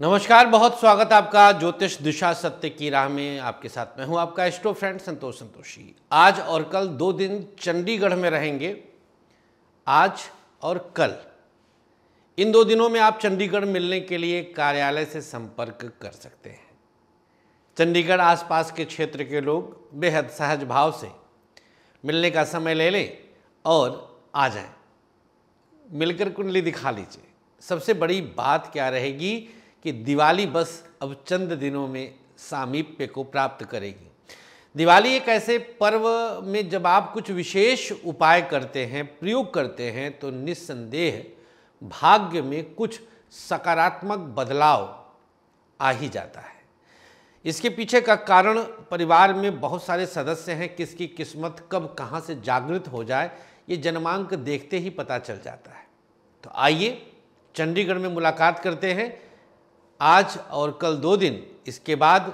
नमस्कार बहुत स्वागत आपका ज्योतिष दिशा सत्य की राह में आपके साथ मैं हूं आपका एस्ट्रो फ्रेंड संतोष संतोषी आज और कल दो दिन चंडीगढ़ में रहेंगे आज और कल इन दो दिनों में आप चंडीगढ़ मिलने के लिए कार्यालय से संपर्क कर सकते हैं चंडीगढ़ आसपास के क्षेत्र के लोग बेहद सहज भाव से मिलने का समय ले लें और आ जाएं मिलकर कुंडली दिखा लीजिए सबसे बड़ी बात क्या रहेगी कि दिवाली बस अब चंद दिनों में सामीप्य को प्राप्त करेगी दिवाली एक ऐसे पर्व में जब आप कुछ विशेष उपाय करते हैं प्रयोग करते हैं तो निस्संदेह भाग्य में कुछ सकारात्मक बदलाव आ ही जाता है इसके पीछे का कारण परिवार में बहुत सारे सदस्य हैं किसकी किस्मत कब कहाँ से जागृत हो जाए ये जन्मांक देखते ही पता चल जाता है तो आइए चंडीगढ़ में मुलाकात करते हैं आज और कल दो दिन इसके बाद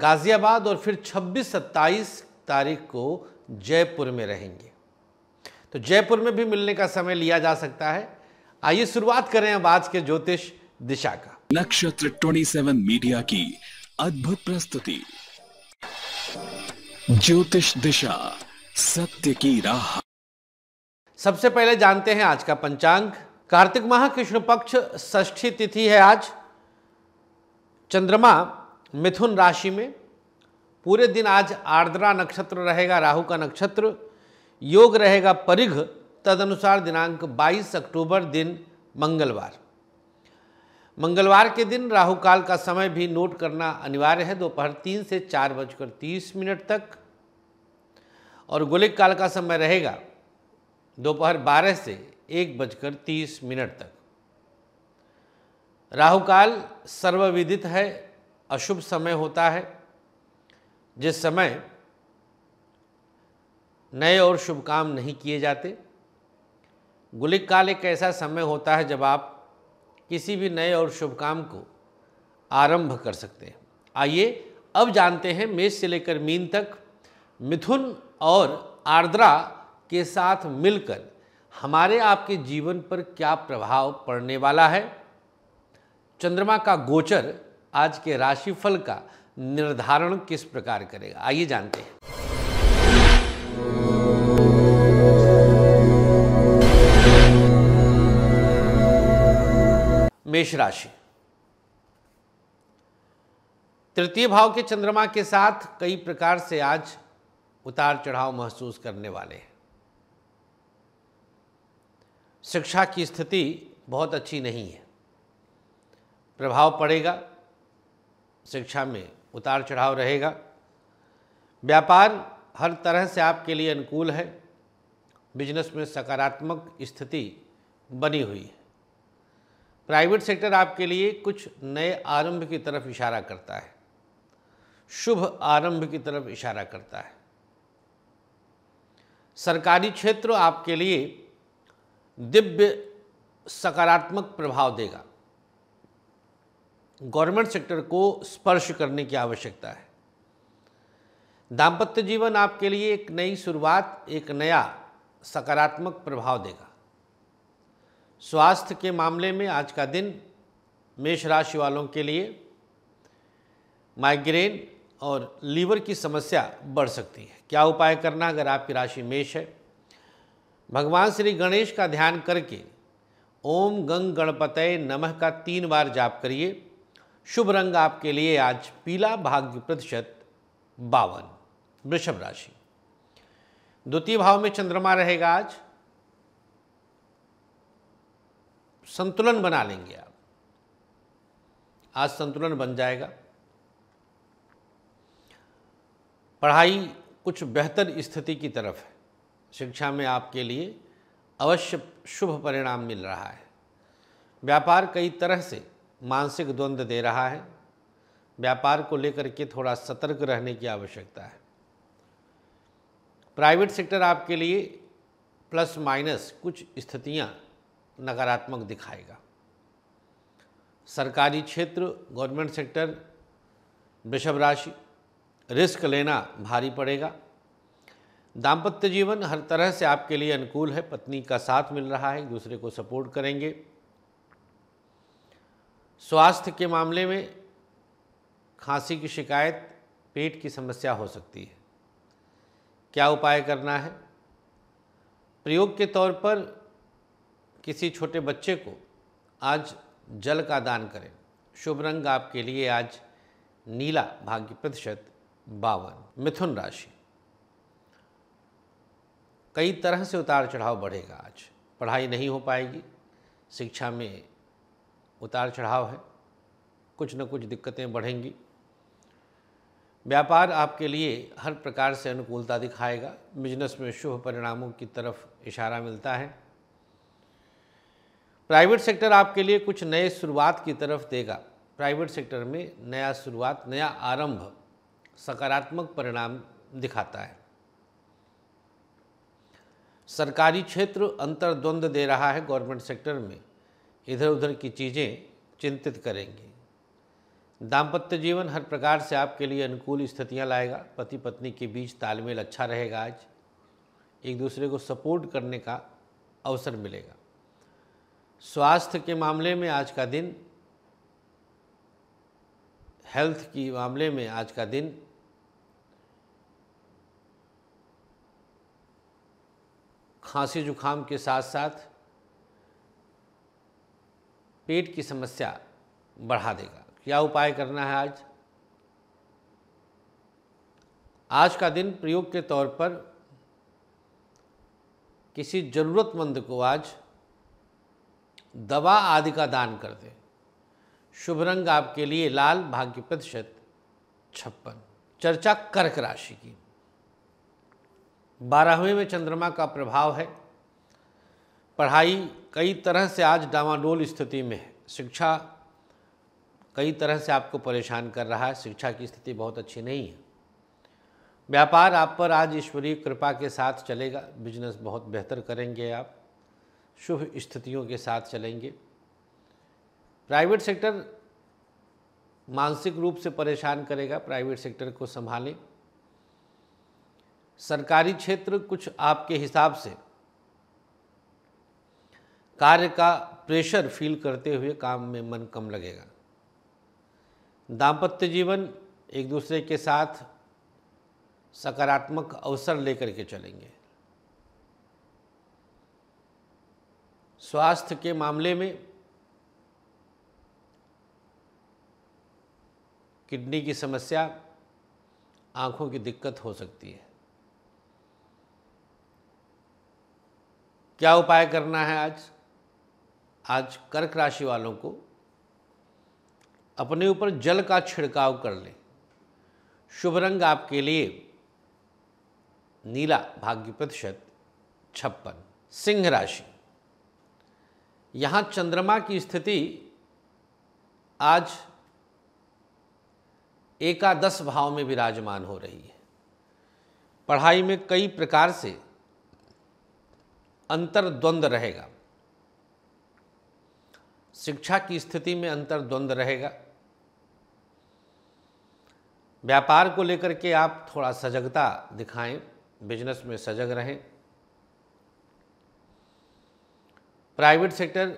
गाज़ियाबाद और फिर 26-27 तारीख को जयपुर में रहेंगे तो जयपुर में भी मिलने का समय लिया जा सकता है आइए शुरुआत करें अब आज के ज्योतिष दिशा का नक्षत्र 27 मीडिया की अद्भुत प्रस्तुति ज्योतिष दिशा सत्य की राह सबसे पहले जानते हैं आज का पंचांग कार्तिक माह कृष्ण पक्ष ष्ठी तिथि है आज चंद्रमा मिथुन राशि में पूरे दिन आज आर्द्रा नक्षत्र रहेगा राहु का नक्षत्र योग रहेगा परिघ तदनुसार दिनांक 22 अक्टूबर दिन मंगलवार मंगलवार के दिन राहु काल का समय भी नोट करना अनिवार्य है दोपहर तीन से चार बजकर तीस मिनट तक और गोलिक काल का समय रहेगा दोपहर बारह से एक बजकर तीस मिनट तक राहु काल सर्वविदित है अशुभ समय होता है जिस समय नए और शुभ काम नहीं किए जाते गुलिक काल एक ऐसा समय होता है जब आप किसी भी नए और शुभ काम को आरंभ कर सकते हैं आइए अब जानते हैं मेष से लेकर मीन तक मिथुन और आर्द्रा के साथ मिलकर हमारे आपके जीवन पर क्या प्रभाव पड़ने वाला है चंद्रमा का गोचर आज के राशिफल का निर्धारण किस प्रकार करेगा आइए जानते हैं मेष राशि तृतीय भाव के चंद्रमा के साथ कई प्रकार से आज उतार चढ़ाव महसूस करने वाले हैं शिक्षा की स्थिति बहुत अच्छी नहीं है प्रभाव पड़ेगा शिक्षा में उतार चढ़ाव रहेगा व्यापार हर तरह से आपके लिए अनुकूल है बिजनेस में सकारात्मक स्थिति बनी हुई है प्राइवेट सेक्टर आपके लिए कुछ नए आरंभ की तरफ इशारा करता है शुभ आरंभ की तरफ इशारा करता है सरकारी क्षेत्र आपके लिए दिव्य सकारात्मक प्रभाव देगा गवर्नमेंट सेक्टर को स्पर्श करने की आवश्यकता है दाम्पत्य जीवन आपके लिए एक नई शुरुआत एक नया सकारात्मक प्रभाव देगा स्वास्थ्य के मामले में आज का दिन मेष राशि वालों के लिए माइग्रेन और लीवर की समस्या बढ़ सकती है क्या उपाय करना अगर आपकी राशि मेष है भगवान श्री गणेश का ध्यान करके ओम गंग गणपतये नमः का तीन बार जाप करिए शुभ रंग आपके लिए आज पीला भाग्य प्रतिशत बावन वृषभ राशि द्वितीय भाव में चंद्रमा रहेगा आज संतुलन बना लेंगे आप आज संतुलन बन जाएगा पढ़ाई कुछ बेहतर स्थिति की तरफ है शिक्षा में आपके लिए अवश्य शुभ परिणाम मिल रहा है व्यापार कई तरह से मानसिक द्वंद्व दे रहा है व्यापार को लेकर के थोड़ा सतर्क रहने की आवश्यकता है प्राइवेट सेक्टर आपके लिए प्लस माइनस कुछ स्थितियां नकारात्मक दिखाएगा सरकारी क्षेत्र गवर्नमेंट सेक्टर वृषभ राशि रिस्क लेना भारी पड़ेगा दाम्पत्य जीवन हर तरह से आपके लिए अनुकूल है पत्नी का साथ मिल रहा है एक दूसरे को सपोर्ट करेंगे स्वास्थ्य के मामले में खांसी की शिकायत पेट की समस्या हो सकती है क्या उपाय करना है प्रयोग के तौर पर किसी छोटे बच्चे को आज जल का दान करें शुभ रंग आपके लिए आज नीला भाग्य प्रतिशत बावन मिथुन राशि कई तरह से उतार चढ़ाव बढ़ेगा आज पढ़ाई नहीं हो पाएगी शिक्षा में उतार चढ़ाव है कुछ न कुछ दिक्कतें बढ़ेंगी व्यापार आपके लिए हर प्रकार से अनुकूलता दिखाएगा बिजनेस में शुभ परिणामों की तरफ इशारा मिलता है प्राइवेट सेक्टर आपके लिए कुछ नए शुरुआत की तरफ देगा प्राइवेट सेक्टर में नया शुरुआत नया आरंभ सकारात्मक परिणाम दिखाता है सरकारी क्षेत्र अंतर्द्वंद दे रहा है गवर्नमेंट सेक्टर में इधर उधर की चीज़ें चिंतित करेंगी दाम्पत्य जीवन हर प्रकार से आपके लिए अनुकूल स्थितियां लाएगा पति पत्नी के बीच तालमेल अच्छा रहेगा आज एक दूसरे को सपोर्ट करने का अवसर मिलेगा स्वास्थ्य के मामले में आज का दिन हेल्थ की मामले में आज का दिन खांसी जुखाम के साथ साथ पेट की समस्या बढ़ा देगा क्या उपाय करना है आज आज का दिन प्रयोग के तौर पर किसी ज़रूरतमंद को आज दवा आदि का दान कर दे शुभ रंग आपके लिए लाल भाग्य प्रतिशत छप्पन चर्चा कर्क राशि की बारहवें में चंद्रमा का प्रभाव है पढ़ाई कई तरह से आज डामाडोल स्थिति में है शिक्षा कई तरह से आपको परेशान कर रहा है शिक्षा की स्थिति बहुत अच्छी नहीं है व्यापार आप पर आज ईश्वरीय कृपा के साथ चलेगा बिजनेस बहुत बेहतर करेंगे आप शुभ स्थितियों के साथ चलेंगे प्राइवेट सेक्टर मानसिक रूप से परेशान करेगा प्राइवेट सेक्टर को संभालें सरकारी क्षेत्र कुछ आपके हिसाब से कार्य का प्रेशर फील करते हुए काम में मन कम लगेगा दाम्पत्य जीवन एक दूसरे के साथ सकारात्मक अवसर लेकर के चलेंगे स्वास्थ्य के मामले में किडनी की समस्या आंखों की दिक्कत हो सकती है क्या उपाय करना है आज आज कर्क राशि वालों को अपने ऊपर जल का छिड़काव कर लें शुभ रंग आपके लिए नीला भाग्य प्रतिशत छप्पन सिंह राशि यहाँ चंद्रमा की स्थिति आज एकादश भाव में विराजमान हो रही है पढ़ाई में कई प्रकार से अंतर्द्वंद रहेगा शिक्षा की स्थिति में अंतर द्वंद्व रहेगा व्यापार को लेकर के आप थोड़ा सजगता दिखाएं बिजनेस में सजग रहें प्राइवेट सेक्टर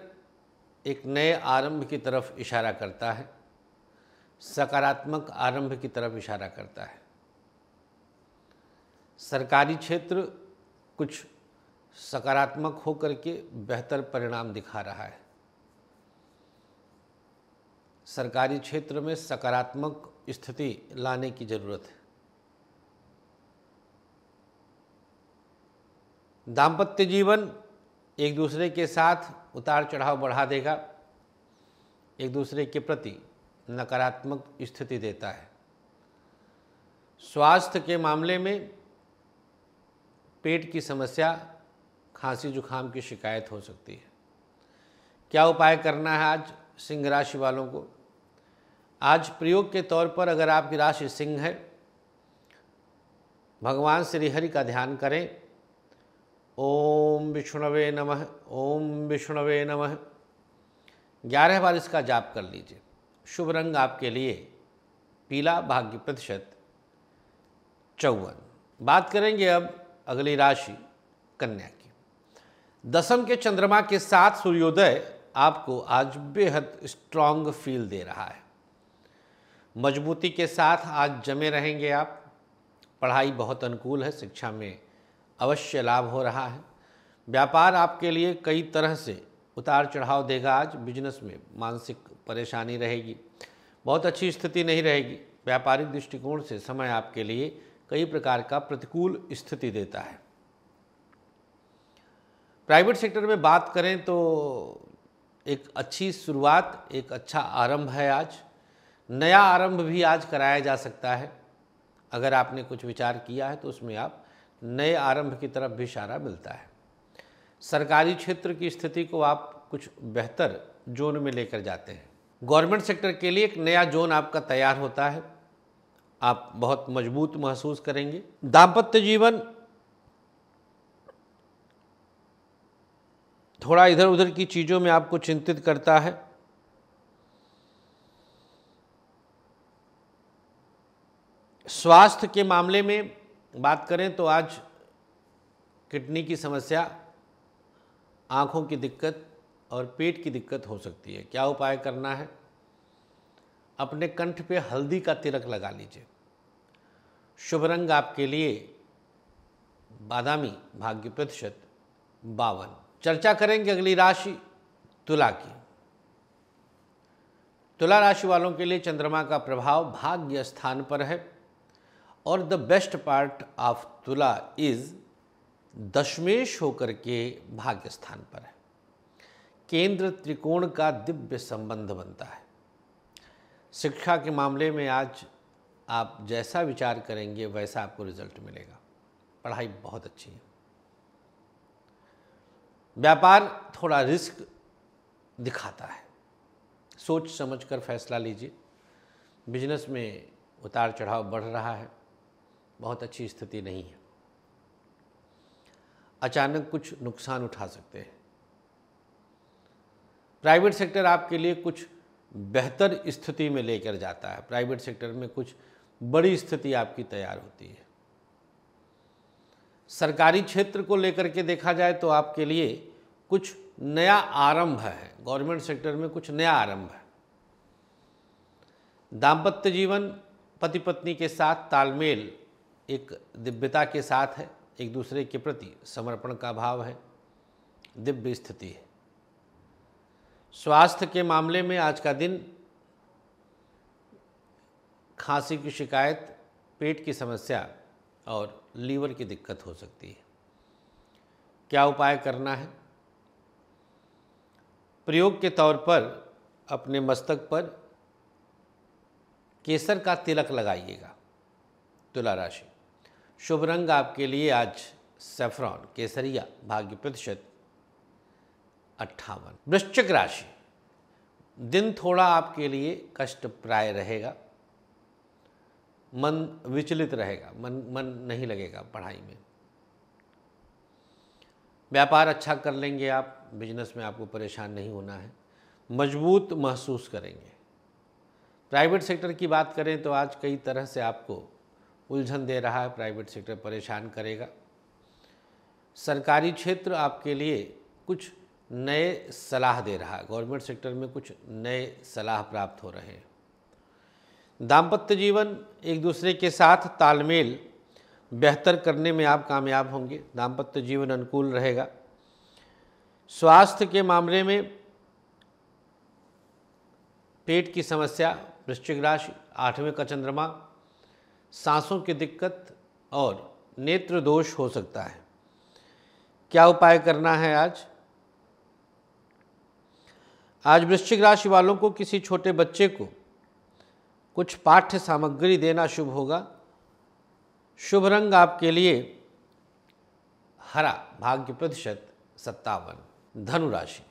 एक नए आरंभ की तरफ इशारा करता है सकारात्मक आरंभ की तरफ इशारा करता है सरकारी क्षेत्र कुछ सकारात्मक होकर के बेहतर परिणाम दिखा रहा है सरकारी क्षेत्र में सकारात्मक स्थिति लाने की ज़रूरत है दाम्पत्य जीवन एक दूसरे के साथ उतार चढ़ाव बढ़ा देगा एक दूसरे के प्रति नकारात्मक स्थिति देता है स्वास्थ्य के मामले में पेट की समस्या खांसी जुखाम की शिकायत हो सकती है क्या उपाय करना है आज सिंह राशि वालों को आज प्रयोग के तौर पर अगर आपकी राशि सिंह है भगवान श्रीहरि का ध्यान करें ओम विष्णुवे नमः ओम विष्णुवे नमः ग्यारह बार इसका जाप कर लीजिए शुभ रंग आपके लिए पीला भाग्य प्रतिशत चौवन बात करेंगे अब अगली राशि कन्या की दसम के चंद्रमा के साथ सूर्योदय आपको आज बेहद स्ट्रांग फील दे रहा है मजबूती के साथ आज जमे रहेंगे आप पढ़ाई बहुत अनुकूल है शिक्षा में अवश्य लाभ हो रहा है व्यापार आपके लिए कई तरह से उतार चढ़ाव देगा आज बिजनेस में मानसिक परेशानी रहेगी बहुत अच्छी स्थिति नहीं रहेगी व्यापारिक दृष्टिकोण से समय आपके लिए कई प्रकार का प्रतिकूल स्थिति देता है प्राइवेट सेक्टर में बात करें तो एक अच्छी शुरुआत एक अच्छा आरंभ है आज नया आरंभ भी आज कराया जा सकता है अगर आपने कुछ विचार किया है तो उसमें आप नए आरंभ की तरफ भी इशारा मिलता है सरकारी क्षेत्र की स्थिति को आप कुछ बेहतर जोन में लेकर जाते हैं गवर्नमेंट सेक्टर के लिए एक नया जोन आपका तैयार होता है आप बहुत मजबूत महसूस करेंगे दाम्पत्य जीवन थोड़ा इधर उधर की चीज़ों में आपको चिंतित करता है स्वास्थ्य के मामले में बात करें तो आज किडनी की समस्या आँखों की दिक्कत और पेट की दिक्कत हो सकती है क्या उपाय करना है अपने कंठ पे हल्दी का तिलक लगा लीजिए शुभ रंग आपके लिए बादामी भाग्य प्रतिशत बावन चर्चा करेंगे अगली राशि तुला की तुला राशि वालों के लिए चंद्रमा का प्रभाव भाग्य स्थान पर है और the best part of Tula is दशमेश होकर के भाग्य स्थान पर है केंद्र त्रिकोण का दिव्य संबंध बनता है शिक्षा के मामले में आज आप जैसा विचार करेंगे वैसा आपको रिजल्ट मिलेगा पढ़ाई बहुत अच्छी है व्यापार थोड़ा रिस्क दिखाता है सोच समझ कर फैसला लीजिए बिजनेस में उतार चढ़ाव बढ़ रहा है बहुत अच्छी स्थिति नहीं है अचानक कुछ नुकसान उठा सकते हैं प्राइवेट सेक्टर आपके लिए कुछ बेहतर स्थिति में लेकर जाता है प्राइवेट सेक्टर में कुछ बड़ी स्थिति आपकी तैयार होती है सरकारी क्षेत्र को लेकर के देखा जाए तो आपके लिए कुछ नया आरंभ है गवर्नमेंट सेक्टर में कुछ नया आरंभ है दाम्पत्य जीवन पति पत्नी के साथ तालमेल एक दिव्यता के साथ है एक दूसरे के प्रति समर्पण का भाव है दिव्य स्थिति है स्वास्थ्य के मामले में आज का दिन खांसी की शिकायत पेट की समस्या और लीवर की दिक्कत हो सकती है क्या उपाय करना है प्रयोग के तौर पर अपने मस्तक पर केसर का तिलक लगाइएगा तुला राशि शुभ रंग आपके लिए आज सेफ्रॉन केसरिया भाग्य प्रतिशत अट्ठावन वृश्चिक राशि दिन थोड़ा आपके लिए कष्टप्राय रहेगा मन विचलित रहेगा मन मन नहीं लगेगा पढ़ाई में व्यापार अच्छा कर लेंगे आप बिजनेस में आपको परेशान नहीं होना है मजबूत महसूस करेंगे प्राइवेट सेक्टर की बात करें तो आज कई तरह से आपको उलझन दे रहा है प्राइवेट सेक्टर परेशान करेगा सरकारी क्षेत्र आपके लिए कुछ नए सलाह दे रहा है गवर्नमेंट सेक्टर में कुछ नए सलाह प्राप्त हो रहे हैं दाम्पत्य जीवन एक दूसरे के साथ तालमेल बेहतर करने में आप कामयाब होंगे दाम्पत्य जीवन अनुकूल रहेगा स्वास्थ्य के मामले में पेट की समस्या वृश्चिक राशि आठवें का चंद्रमा सांसों की दिक्कत और नेत्र दोष हो सकता है क्या उपाय करना है आज आज वृश्चिक राशि वालों को किसी छोटे बच्चे को कुछ पाठ्य सामग्री देना शुभ होगा शुभ रंग आपके लिए हरा भाग्य प्रतिशत सत्तावन धनुराशि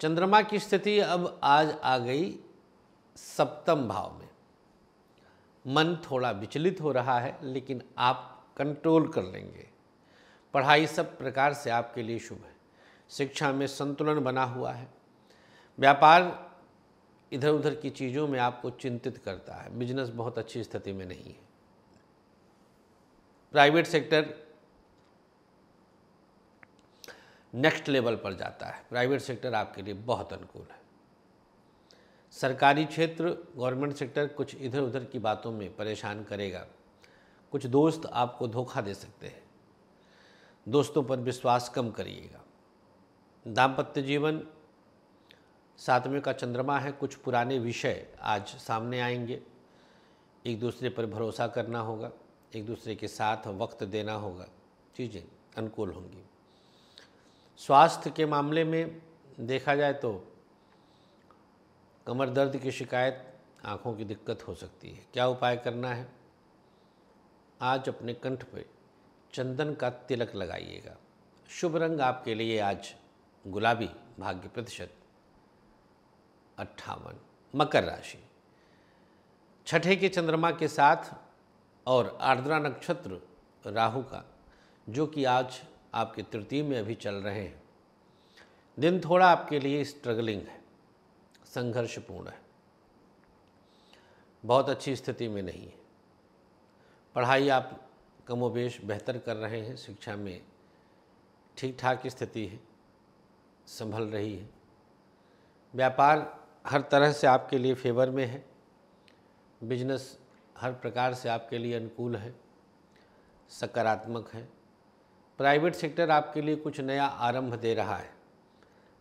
चंद्रमा की स्थिति अब आज आ गई सप्तम भाव में मन थोड़ा विचलित हो रहा है लेकिन आप कंट्रोल कर लेंगे पढ़ाई सब प्रकार से आपके लिए शुभ है शिक्षा में संतुलन बना हुआ है व्यापार इधर उधर की चीज़ों में आपको चिंतित करता है बिजनेस बहुत अच्छी स्थिति में नहीं है प्राइवेट सेक्टर नेक्स्ट लेवल पर जाता है प्राइवेट सेक्टर आपके लिए बहुत अनुकूल है सरकारी क्षेत्र गवर्नमेंट सेक्टर कुछ इधर उधर की बातों में परेशान करेगा कुछ दोस्त आपको धोखा दे सकते हैं दोस्तों पर विश्वास कम करिएगा दाम्पत्य जीवन सातवें का चंद्रमा है कुछ पुराने विषय आज सामने आएंगे एक दूसरे पर भरोसा करना होगा एक दूसरे के साथ वक्त देना होगा चीज़ें अनुकूल होंगी स्वास्थ्य के मामले में देखा जाए तो कमर दर्द की शिकायत आँखों की दिक्कत हो सकती है क्या उपाय करना है आज अपने कंठ पे चंदन का तिलक लगाइएगा शुभ रंग आपके लिए आज गुलाबी भाग्य प्रतिशत अट्ठावन मकर राशि छठे के चंद्रमा के साथ और आर्द्रा नक्षत्र राहु का जो कि आज आपके तृतीय में अभी चल रहे हैं दिन थोड़ा आपके लिए स्ट्रगलिंग है संघर्षपूर्ण है बहुत अच्छी स्थिति में नहीं है पढ़ाई आप कमोबेश बेहतर कर रहे हैं शिक्षा में ठीक ठाक स्थिति है संभल रही है व्यापार हर तरह से आपके लिए फेवर में है बिजनेस हर प्रकार से आपके लिए अनुकूल है सकारात्मक है प्राइवेट सेक्टर आपके लिए कुछ नया आरंभ दे रहा है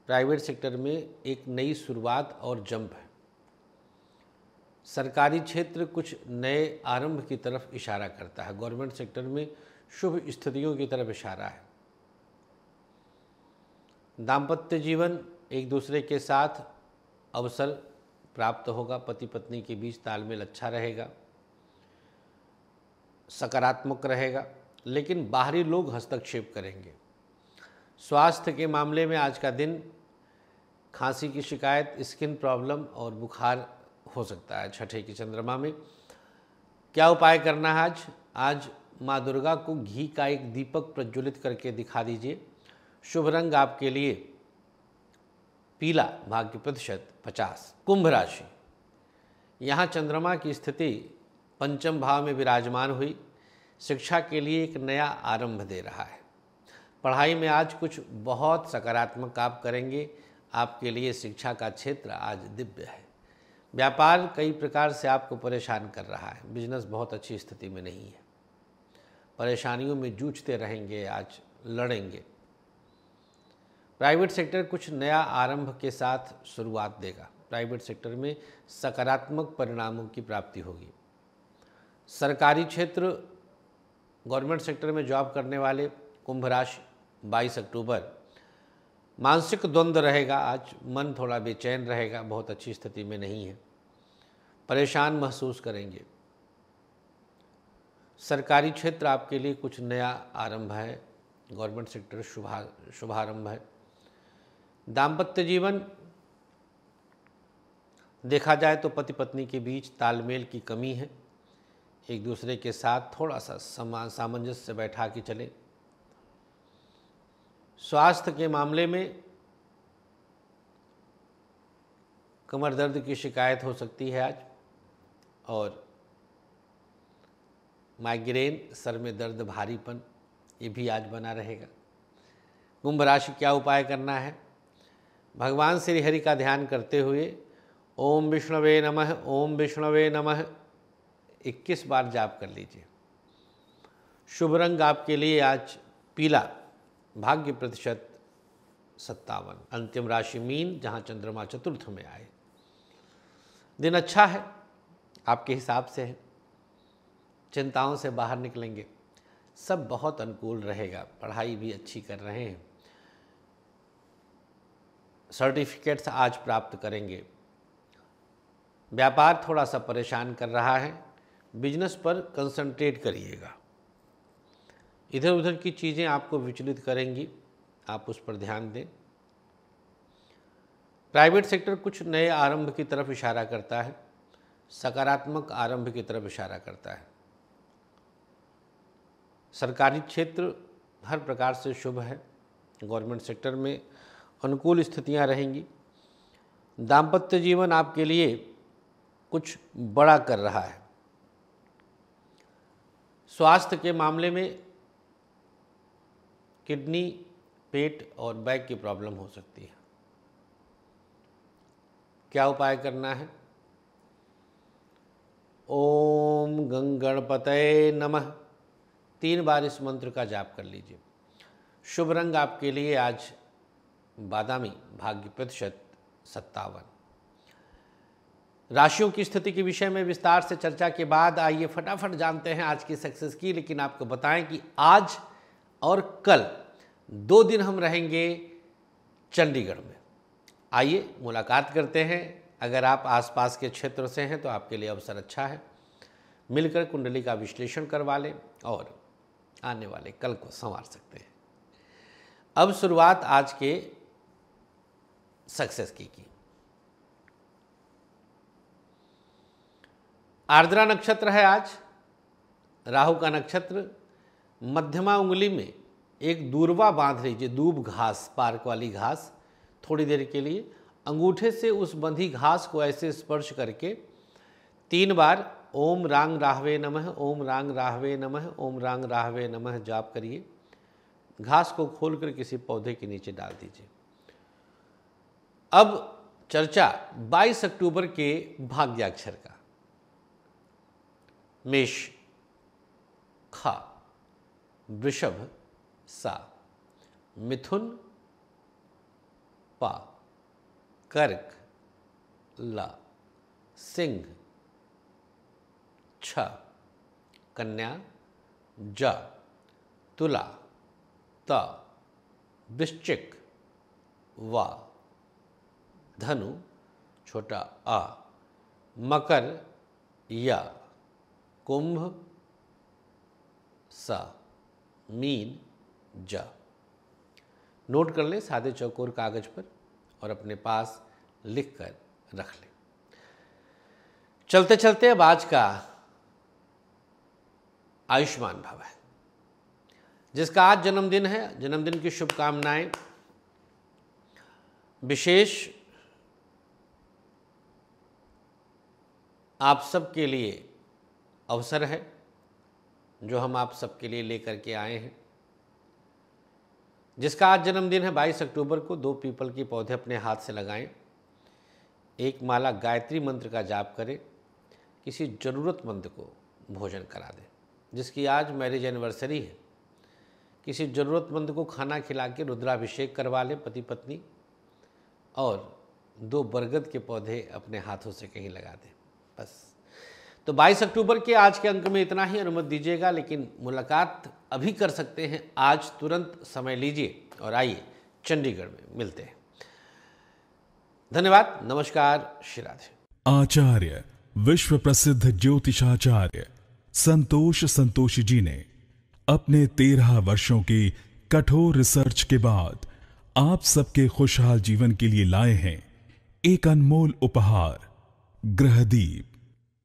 प्राइवेट सेक्टर में एक नई शुरुआत और जंप है सरकारी क्षेत्र कुछ नए आरंभ की तरफ इशारा करता है गवर्नमेंट सेक्टर में शुभ स्थितियों की तरफ इशारा है दाम्पत्य जीवन एक दूसरे के साथ अवसर प्राप्त होगा पति पत्नी के बीच तालमेल अच्छा रहेगा सकारात्मक रहेगा लेकिन बाहरी लोग हस्तक्षेप करेंगे स्वास्थ्य के मामले में आज का दिन खांसी की शिकायत स्किन प्रॉब्लम और बुखार हो सकता है छठे की चंद्रमा में क्या उपाय करना है आज आज माँ दुर्गा को घी का एक दीपक प्रज्वलित करके दिखा दीजिए शुभ रंग आपके लिए पीला भाग्य प्रतिशत पचास कुंभ राशि यहाँ चंद्रमा की स्थिति पंचम भाव में विराजमान हुई शिक्षा के लिए एक नया आरंभ दे रहा है पढ़ाई में आज कुछ बहुत सकारात्मक काम करेंगे आपके लिए शिक्षा का क्षेत्र आज दिव्य है व्यापार कई प्रकार से आपको परेशान कर रहा है बिजनेस बहुत अच्छी स्थिति में नहीं है परेशानियों में जूझते रहेंगे आज लड़ेंगे प्राइवेट सेक्टर कुछ नया आरंभ के साथ शुरुआत देगा प्राइवेट सेक्टर में सकारात्मक परिणामों की प्राप्ति होगी सरकारी क्षेत्र गवर्नमेंट सेक्टर में जॉब करने वाले कुंभ राशि 22 अक्टूबर मानसिक द्वंद्व रहेगा आज मन थोड़ा बेचैन रहेगा बहुत अच्छी स्थिति में नहीं है परेशान महसूस करेंगे सरकारी क्षेत्र आपके लिए कुछ नया आरंभ है गवर्नमेंट सेक्टर शुभा शुभारंभ है दाम्पत्य जीवन देखा जाए तो पति पत्नी के बीच तालमेल की कमी है एक दूसरे के साथ थोड़ा सा समा सामंजस्य बैठा के चलें स्वास्थ्य के मामले में कमर दर्द की शिकायत हो सकती है आज और माइग्रेन सर में दर्द भारीपन ये भी आज बना रहेगा कुंभ राशि क्या उपाय करना है भगवान श्री हरि का ध्यान करते हुए ओम विष्णुवे नमः ओम विष्णुवे नमः 21 बार जाप कर लीजिए शुभ रंग आपके लिए आज पीला भाग्य प्रतिशत सत्तावन अंतिम राशि मीन जहाँ चंद्रमा चतुर्थ में आए दिन अच्छा है आपके हिसाब से है चिंताओं से बाहर निकलेंगे सब बहुत अनुकूल रहेगा पढ़ाई भी अच्छी कर रहे हैं सर्टिफिकेट्स आज प्राप्त करेंगे व्यापार थोड़ा सा परेशान कर रहा है बिजनेस पर कंसंट्रेट करिएगा इधर उधर की चीज़ें आपको विचलित करेंगी आप उस पर ध्यान दें प्राइवेट सेक्टर कुछ नए आरंभ की तरफ इशारा करता है सकारात्मक आरंभ की तरफ इशारा करता है सरकारी क्षेत्र हर प्रकार से शुभ है गवर्नमेंट सेक्टर में अनुकूल स्थितियां रहेंगी दाम्पत्य जीवन आपके लिए कुछ बड़ा कर रहा है स्वास्थ्य के मामले में किडनी पेट और बैक की प्रॉब्लम हो सकती है क्या उपाय करना है ओम गंग गणपतये नमः तीन बार इस मंत्र का जाप कर लीजिए शुभ रंग आपके लिए आज बादामी भाग्य प्रतिशत सत्तावन राशियों की स्थिति के विषय में विस्तार से चर्चा के बाद आइए फटाफट जानते हैं आज की सक्सेस की लेकिन आपको बताएं कि आज और कल दो दिन हम रहेंगे चंडीगढ़ में आइए मुलाकात करते हैं अगर आप आसपास के क्षेत्र से हैं तो आपके लिए अवसर अच्छा है मिलकर कुंडली का विश्लेषण करवा लें और आने वाले कल को संवार सकते हैं अब शुरुआत आज के सक्सेस की की आर्द्रा नक्षत्र है आज राहु का नक्षत्र मध्यमा उंगली में एक दूरवा बांध लीजिए दूब घास पार्क वाली घास थोड़ी देर के लिए अंगूठे से उस बंधी घास को ऐसे स्पर्श करके तीन बार ओम रांग राहवे नमः ओम रांग राहवे नमः ओम रांग राहवे नमः जाप करिए घास को खोलकर किसी पौधे के नीचे डाल दीजिए अब चर्चा 22 अक्टूबर के भाग्याक्षर का मेष खा वृषभ सा मिथुन पा कर्क ला सिंह छ कन्या ज तुला त वृश्चिक व धनु छोटा आ मकर या कुंभ सा मीन ज नोट कर लें सादे चौकोर कागज पर और अपने पास लिख कर रख लें चलते चलते अब आज का आयुष्मान भव है जिसका आज जन्मदिन है जन्मदिन की शुभकामनाएं विशेष आप सबके लिए अवसर है जो हम आप सबके लिए लेकर के आए हैं जिसका आज जन्मदिन है 22 अक्टूबर को दो पीपल के पौधे अपने हाथ से लगाएं एक माला गायत्री मंत्र का जाप करें किसी ज़रूरतमंद को भोजन करा दें जिसकी आज मैरिज एनिवर्सरी है किसी ज़रूरतमंद को खाना खिला के रुद्राभिषेक करवा लें पति पत्नी और दो बरगद के पौधे अपने हाथों से कहीं लगा दें बस तो 22 अक्टूबर के आज के अंक में इतना ही अनुमति दीजिएगा लेकिन मुलाकात अभी कर सकते हैं आज तुरंत समय लीजिए और आइए चंडीगढ़ में मिलते हैं धन्यवाद नमस्कार श्रीराधे आचार्य विश्व प्रसिद्ध ज्योतिषाचार्य संतोष संतोषी जी ने अपने तेरह वर्षों की कठोर रिसर्च के बाद आप सबके खुशहाल जीवन के लिए लाए हैं एक अनमोल उपहार ग्रहदीप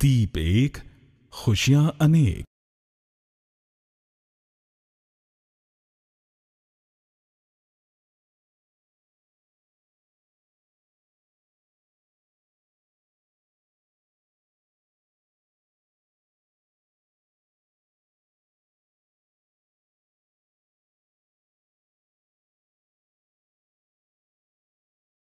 दीप एक खुशियां अनेक